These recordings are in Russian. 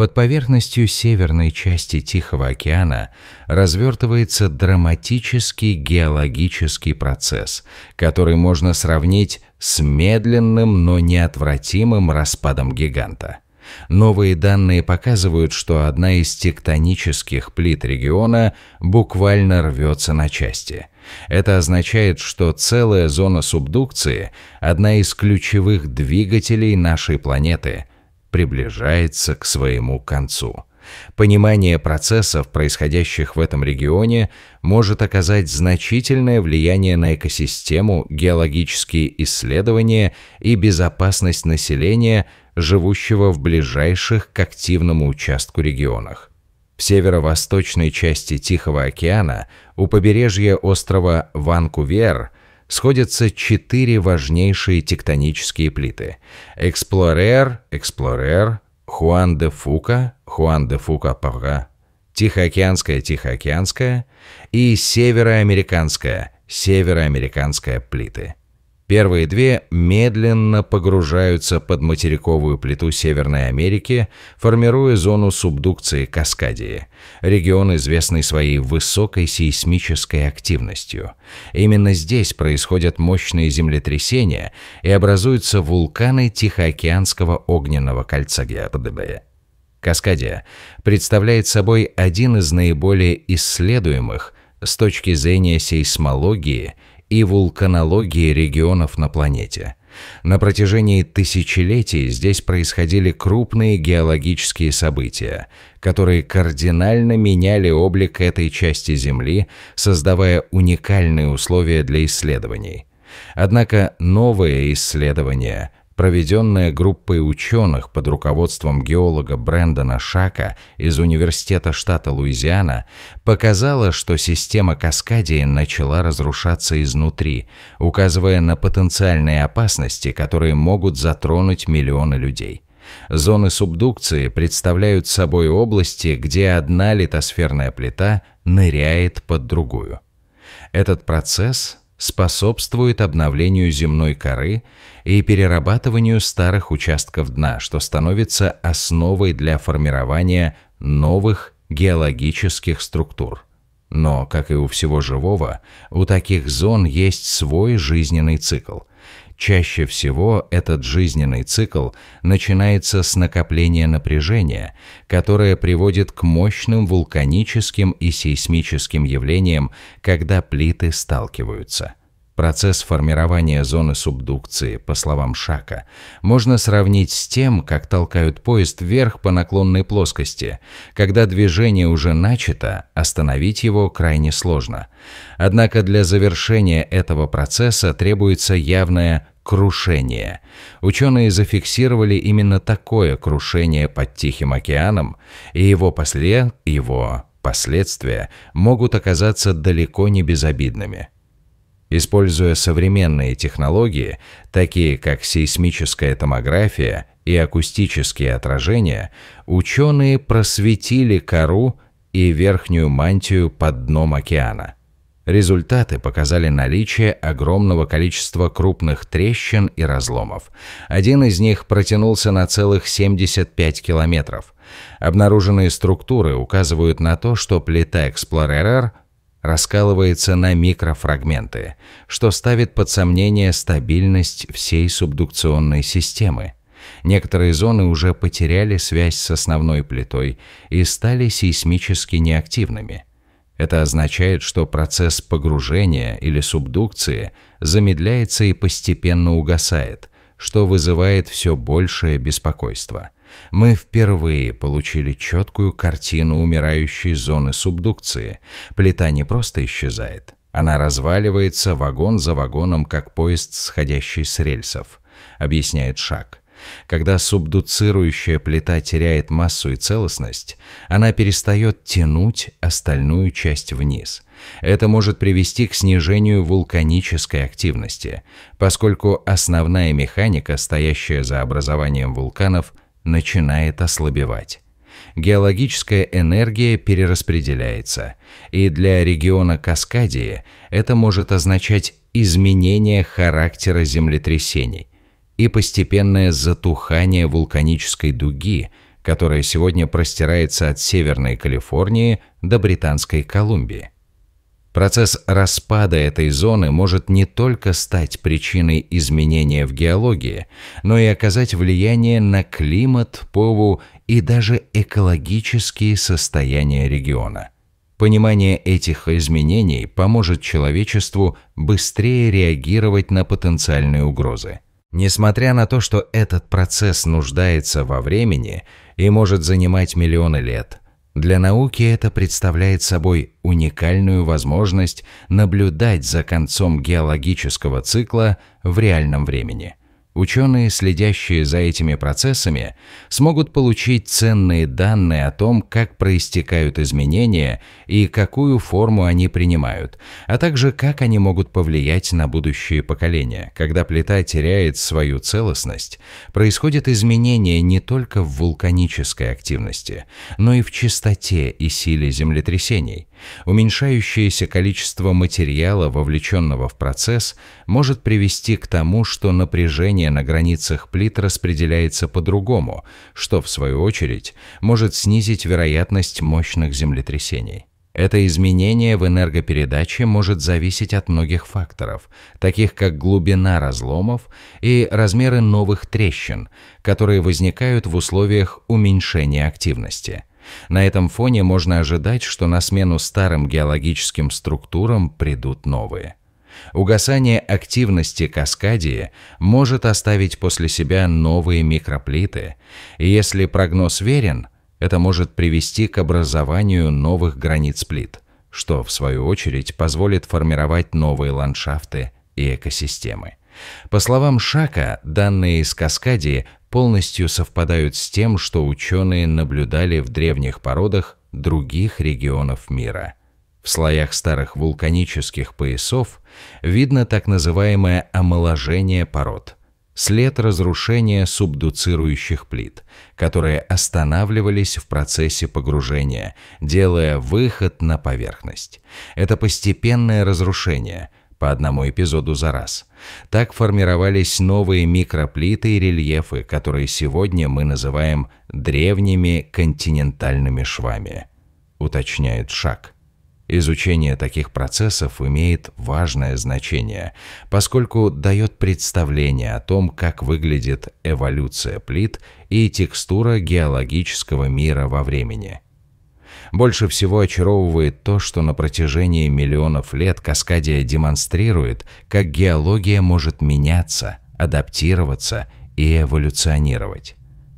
Под поверхностью северной части Тихого океана развертывается драматический геологический процесс, который можно сравнить с медленным, но неотвратимым распадом гиганта. Новые данные показывают, что одна из тектонических плит региона буквально рвется на части. Это означает, что целая зона субдукции – одна из ключевых двигателей нашей планеты – приближается к своему концу. Понимание процессов, происходящих в этом регионе, может оказать значительное влияние на экосистему, геологические исследования и безопасность населения, живущего в ближайших к активному участку регионах. В северо-восточной части Тихого океана, у побережья острова Ванкувер – сходятся четыре важнейшие тектонические плиты. Эксплорер, Эксплорер, Хуан де Фука, Хуан де Фука Павра, Тихоокеанская, Тихоокеанская и Североамериканская, Североамериканская плиты – Первые две медленно погружаются под материковую плиту Северной Америки, формируя зону субдукции Каскадии. Регион, известный своей высокой сейсмической активностью. Именно здесь происходят мощные землетрясения и образуются вулканы Тихоокеанского огненного кольца Геодебея. Каскадия представляет собой один из наиболее исследуемых с точки зрения сейсмологии и вулканологии регионов на планете. На протяжении тысячелетий здесь происходили крупные геологические события, которые кардинально меняли облик этой части Земли, создавая уникальные условия для исследований. Однако новые исследования – проведенное группой ученых под руководством геолога Брэндона Шака из Университета штата Луизиана, показало, что система Каскадии начала разрушаться изнутри, указывая на потенциальные опасности, которые могут затронуть миллионы людей. Зоны субдукции представляют собой области, где одна литосферная плита ныряет под другую. Этот процесс способствует обновлению земной коры и перерабатыванию старых участков дна, что становится основой для формирования новых геологических структур. Но, как и у всего живого, у таких зон есть свой жизненный цикл – Чаще всего этот жизненный цикл начинается с накопления напряжения, которое приводит к мощным вулканическим и сейсмическим явлениям, когда плиты сталкиваются. Процесс формирования зоны субдукции, по словам Шака, можно сравнить с тем, как толкают поезд вверх по наклонной плоскости. Когда движение уже начато, остановить его крайне сложно. Однако для завершения этого процесса требуется явная крушение. Ученые зафиксировали именно такое крушение под Тихим океаном, и его, после... его последствия могут оказаться далеко не безобидными. Используя современные технологии, такие как сейсмическая томография и акустические отражения, ученые просветили кору и верхнюю мантию под дном океана – Результаты показали наличие огромного количества крупных трещин и разломов. Один из них протянулся на целых 75 километров. Обнаруженные структуры указывают на то, что плита Explorer раскалывается на микрофрагменты, что ставит под сомнение стабильность всей субдукционной системы. Некоторые зоны уже потеряли связь с основной плитой и стали сейсмически неактивными – это означает, что процесс погружения или субдукции замедляется и постепенно угасает, что вызывает все большее беспокойство. Мы впервые получили четкую картину умирающей зоны субдукции. Плита не просто исчезает, она разваливается вагон за вагоном, как поезд, сходящий с рельсов, объясняет Шак. Когда субдуцирующая плита теряет массу и целостность, она перестает тянуть остальную часть вниз. Это может привести к снижению вулканической активности, поскольку основная механика, стоящая за образованием вулканов, начинает ослабевать геологическая энергия перераспределяется, и для региона Каскадии это может означать изменение характера землетрясений, и постепенное затухание вулканической дуги, которая сегодня простирается от Северной Калифорнии до Британской Колумбии. Процесс распада этой зоны может не только стать причиной изменения в геологии, но и оказать влияние на климат, пову и даже экологические состояния региона. Понимание этих изменений поможет человечеству быстрее реагировать на потенциальные угрозы – Несмотря на то, что этот процесс нуждается во времени и может занимать миллионы лет, для науки это представляет собой уникальную возможность наблюдать за концом геологического цикла в реальном времени – Ученые, следящие за этими процессами, смогут получить ценные данные о том, как проистекают изменения и какую форму они принимают, а также как они могут повлиять на будущие поколения. Когда плита теряет свою целостность, происходят изменения не только в вулканической активности, но и в частоте и силе землетрясений. Уменьшающееся количество материала, вовлеченного в процесс, может привести к тому, что напряжение на границах плит распределяется по-другому, что, в свою очередь, может снизить вероятность мощных землетрясений. Это изменение в энергопередаче может зависеть от многих факторов, таких как глубина разломов и размеры новых трещин, которые возникают в условиях уменьшения активности. На этом фоне можно ожидать, что на смену старым геологическим структурам придут новые – Угасание активности каскадии может оставить после себя новые микроплиты, и если прогноз верен, это может привести к образованию новых границ плит, что, в свою очередь, позволит формировать новые ландшафты и экосистемы. По словам Шака, данные из Каскадии полностью совпадают с тем, что ученые наблюдали в древних породах других регионов мира – в слоях старых вулканических поясов видно так называемое омоложение пород, след разрушения субдуцирующих плит, которые останавливались в процессе погружения, делая выход на поверхность. Это постепенное разрушение – по одному эпизоду за раз. Так формировались новые микроплиты и рельефы, которые сегодня мы называем древними континентальными швами, уточняет Шак. Изучение таких процессов имеет важное значение, поскольку дает представление о том, как выглядит эволюция плит и текстура геологического мира во времени. Больше всего очаровывает то, что на протяжении миллионов лет Каскадия демонстрирует, как геология может меняться, адаптироваться и эволюционировать.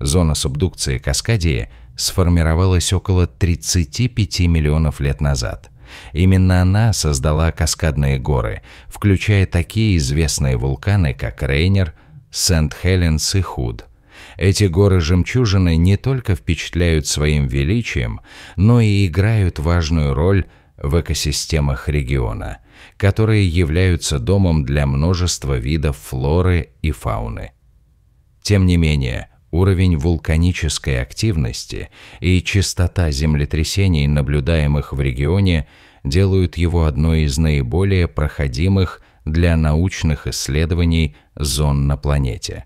Зона субдукции Каскадии сформировалась около 35 миллионов лет назад – Именно она создала каскадные горы, включая такие известные вулканы, как Рейнер, Сент-Хеленс и Худ. Эти горы-жемчужины не только впечатляют своим величием, но и играют важную роль в экосистемах региона, которые являются домом для множества видов флоры и фауны. Тем не менее, уровень вулканической активности и частота землетрясений, наблюдаемых в регионе, делают его одной из наиболее проходимых для научных исследований зон на планете.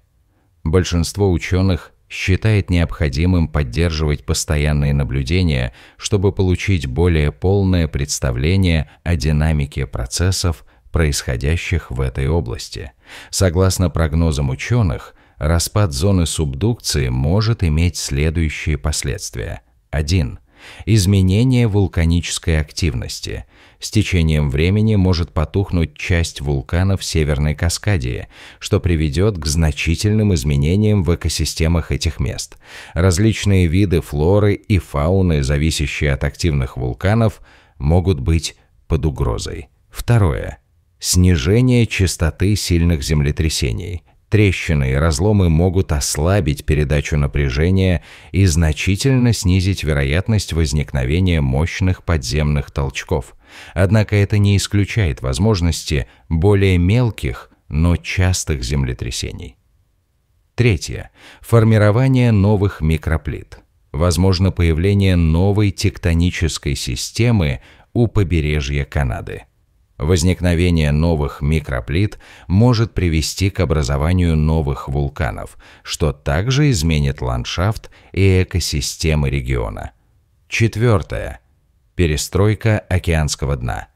Большинство ученых считает необходимым поддерживать постоянные наблюдения, чтобы получить более полное представление о динамике процессов, происходящих в этой области. Согласно прогнозам ученых, Распад зоны субдукции может иметь следующие последствия. 1. Изменение вулканической активности. С течением времени может потухнуть часть вулканов Северной Каскадии, что приведет к значительным изменениям в экосистемах этих мест. Различные виды флоры и фауны, зависящие от активных вулканов, могут быть под угрозой. Второе. Снижение частоты сильных землетрясений. Трещины и разломы могут ослабить передачу напряжения и значительно снизить вероятность возникновения мощных подземных толчков. Однако это не исключает возможности более мелких, но частых землетрясений. Третье. Формирование новых микроплит. Возможно появление новой тектонической системы у побережья Канады. Возникновение новых микроплит может привести к образованию новых вулканов, что также изменит ландшафт и экосистемы региона. Четвертое. Перестройка океанского дна.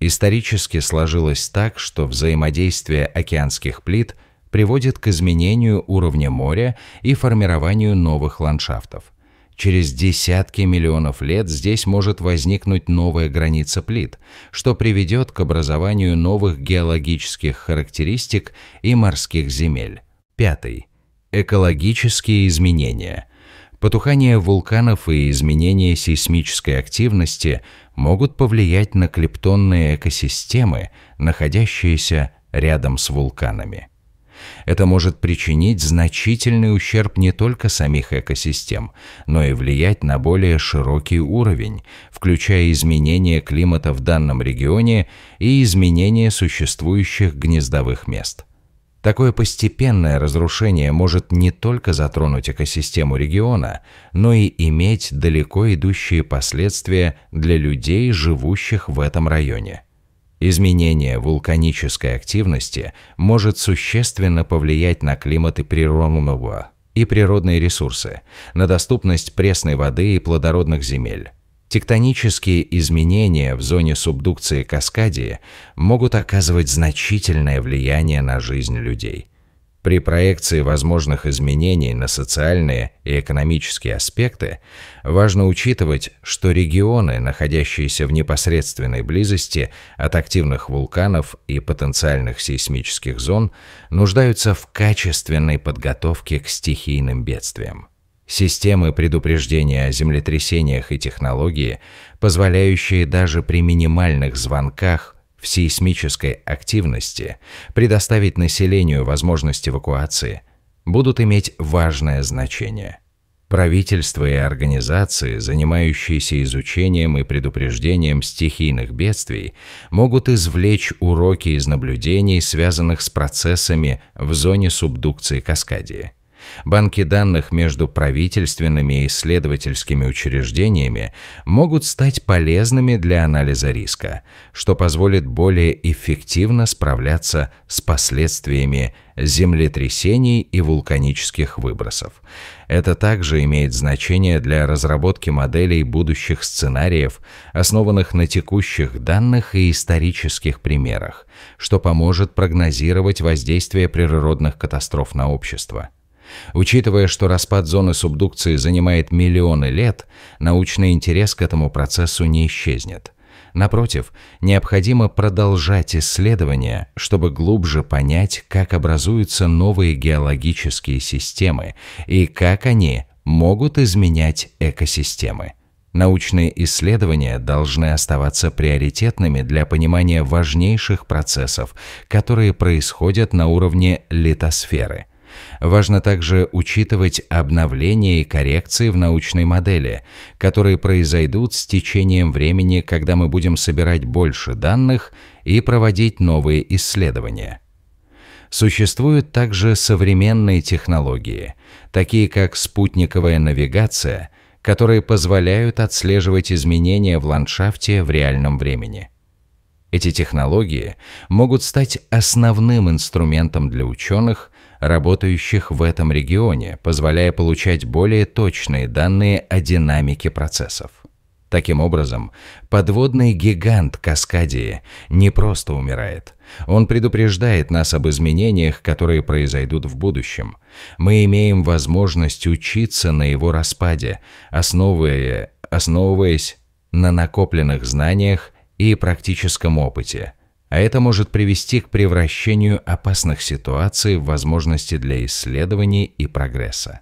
Исторически сложилось так, что взаимодействие океанских плит приводит к изменению уровня моря и формированию новых ландшафтов – Через десятки миллионов лет здесь может возникнуть новая граница плит, что приведет к образованию новых геологических характеристик и морских земель. Пятый. Экологические изменения. Потухание вулканов и изменение сейсмической активности могут повлиять на клептонные экосистемы, находящиеся рядом с вулканами. Это может причинить значительный ущерб не только самих экосистем, но и влиять на более широкий уровень, включая изменения климата в данном регионе и изменения существующих гнездовых мест. Такое постепенное разрушение может не только затронуть экосистему региона, но и иметь далеко идущие последствия для людей, живущих в этом районе. Изменение вулканической активности может существенно повлиять на климат и природного и природные ресурсы, на доступность пресной воды и плодородных земель. Тектонические изменения в зоне субдукции Каскадии могут оказывать значительное влияние на жизнь людей – при проекции возможных изменений на социальные и экономические аспекты важно учитывать, что регионы, находящиеся в непосредственной близости от активных вулканов и потенциальных сейсмических зон, нуждаются в качественной подготовке к стихийным бедствиям. Системы предупреждения о землетрясениях и технологии, позволяющие даже при минимальных звонках – в сейсмической активности, предоставить населению возможность эвакуации, будут иметь важное значение. Правительства и организации, занимающиеся изучением и предупреждением стихийных бедствий, могут извлечь уроки из наблюдений, связанных с процессами в зоне субдукции Каскадии. Банки данных между правительственными и исследовательскими учреждениями могут стать полезными для анализа риска, что позволит более эффективно справляться с последствиями землетрясений и вулканических выбросов. Это также имеет значение для разработки моделей будущих сценариев, основанных на текущих данных и исторических примерах, что поможет прогнозировать воздействие природных катастроф на общество. Учитывая, что распад зоны субдукции занимает миллионы лет, научный интерес к этому процессу не исчезнет. Напротив, необходимо продолжать исследования, чтобы глубже понять, как образуются новые геологические системы и как они могут изменять экосистемы. Научные исследования должны оставаться приоритетными для понимания важнейших процессов, которые происходят на уровне литосферы – Важно также учитывать обновления и коррекции в научной модели, которые произойдут с течением времени, когда мы будем собирать больше данных и проводить новые исследования. Существуют также современные технологии, такие как спутниковая навигация, которые позволяют отслеживать изменения в ландшафте в реальном времени. Эти технологии могут стать основным инструментом для ученых, работающих в этом регионе, позволяя получать более точные данные о динамике процессов. Таким образом, подводный гигант Каскадии не просто умирает. Он предупреждает нас об изменениях, которые произойдут в будущем. Мы имеем возможность учиться на его распаде, основывая, основываясь на накопленных знаниях и практическом опыте – а это может привести к превращению опасных ситуаций в возможности для исследований и прогресса.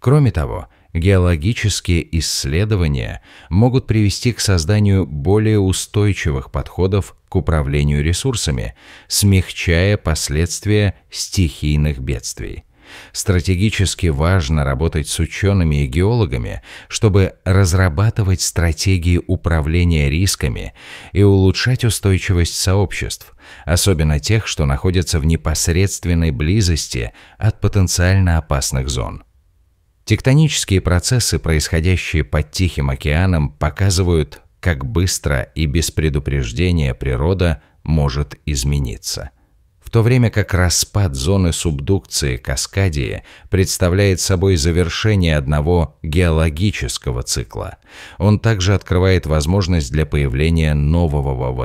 Кроме того, геологические исследования могут привести к созданию более устойчивых подходов к управлению ресурсами, смягчая последствия стихийных бедствий – Стратегически важно работать с учеными и геологами, чтобы разрабатывать стратегии управления рисками и улучшать устойчивость сообществ, особенно тех, что находятся в непосредственной близости от потенциально опасных зон. Тектонические процессы, происходящие под Тихим океаном, показывают, как быстро и без предупреждения природа может измениться то время как распад зоны субдукции Каскадии представляет собой завершение одного геологического цикла. Он также открывает возможность для появления нового,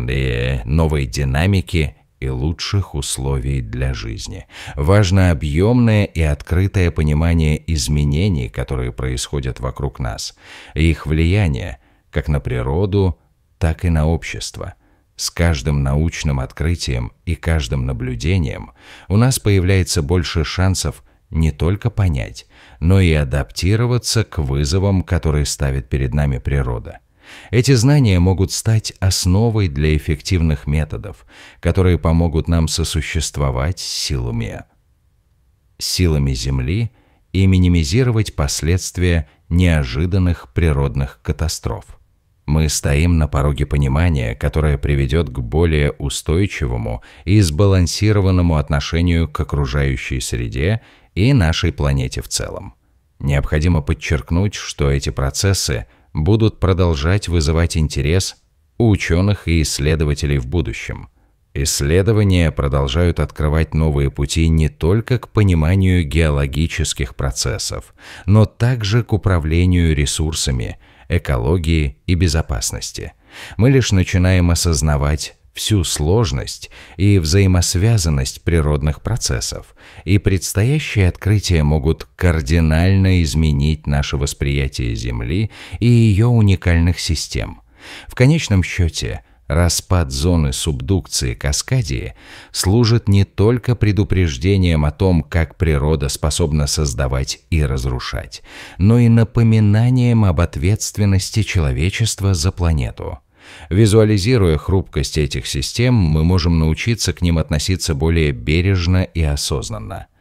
новой динамики и лучших условий для жизни. Важно объемное и открытое понимание изменений, которые происходят вокруг нас, и их влияние как на природу, так и на общество – с каждым научным открытием и каждым наблюдением у нас появляется больше шансов не только понять, но и адаптироваться к вызовам, которые ставит перед нами природа. Эти знания могут стать основой для эффективных методов, которые помогут нам сосуществовать с силами, силами Земли и минимизировать последствия неожиданных природных катастроф. Мы стоим на пороге понимания, которое приведет к более устойчивому и сбалансированному отношению к окружающей среде и нашей планете в целом. Необходимо подчеркнуть, что эти процессы будут продолжать вызывать интерес у ученых и исследователей в будущем. Исследования продолжают открывать новые пути не только к пониманию геологических процессов, но также к управлению ресурсами – экологии и безопасности. Мы лишь начинаем осознавать всю сложность и взаимосвязанность природных процессов, и предстоящие открытия могут кардинально изменить наше восприятие Земли и ее уникальных систем. В конечном счете, Распад зоны субдукции каскадии служит не только предупреждением о том, как природа способна создавать и разрушать, но и напоминанием об ответственности человечества за планету. Визуализируя хрупкость этих систем, мы можем научиться к ним относиться более бережно и осознанно –